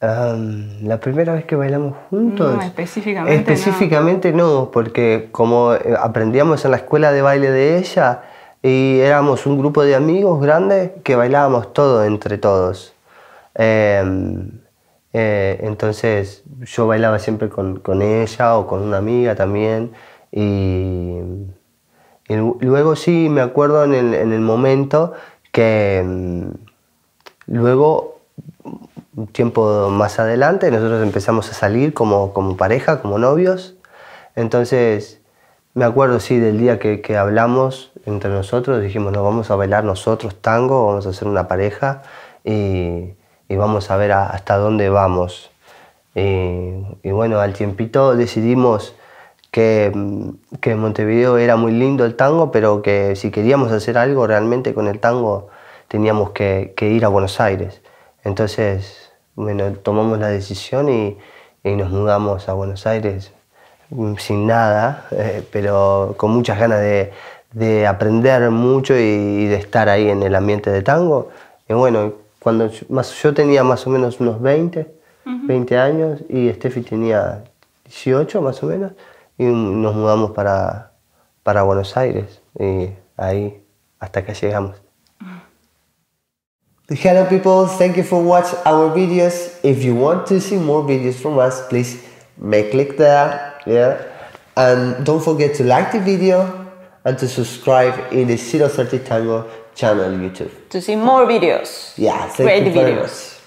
la primera vez que bailamos juntos. No, específicamente. no. porque como eh, aprendíamos en la escuela de baile de ella y éramos un grupo de amigos grandes que bailábamos todos entre todos. Em, eh, entonces yo bailaba siempre con, ella o con una amiga también. Y, luego sí me acuerdo en el, momento que em, luego tiempo más adelante nosotros empezamos a salir como, como pareja, como novios. Entonces, me acuerdo, sí, del día que, que, hablamos entre nosotros, dijimos, no, vamos a bailar nosotros tango, vamos a hacer una pareja y, y vamos a ver hasta dónde vamos. Y, bueno, al tiempito decidimos que, que en Montevideo era muy lindo el tango, pero que si queríamos hacer algo realmente con el tango, teníamos que, que ir a Buenos Aires. Entonces tomamos la decisión y, nos mudamos a Buenos Aires mm, sin nada, eh, pero con muchas ganas de, aprender mucho y, de estar ahí en el ambiente de tango. Y bueno, cuando yo, más, yo tenía más o menos unos 20, 20 años y Steffi tenía 18 más o menos y nos mudamos para, para Buenos Aires y ahí hasta que llegamos. Hello people, thank you for watch our videos. If you want to see more videos from us, please make click there, yeah. And don't forget to like the video and to subscribe in the 030 Tango channel YouTube. To see more videos. Yeah, thank Great videos.